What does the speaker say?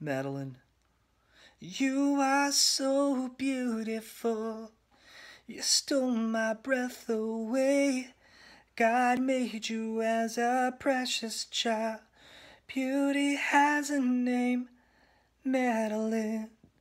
Madeline. You are so beautiful. You stole my breath away. God made you as a precious child. Beauty has a name, Madeline.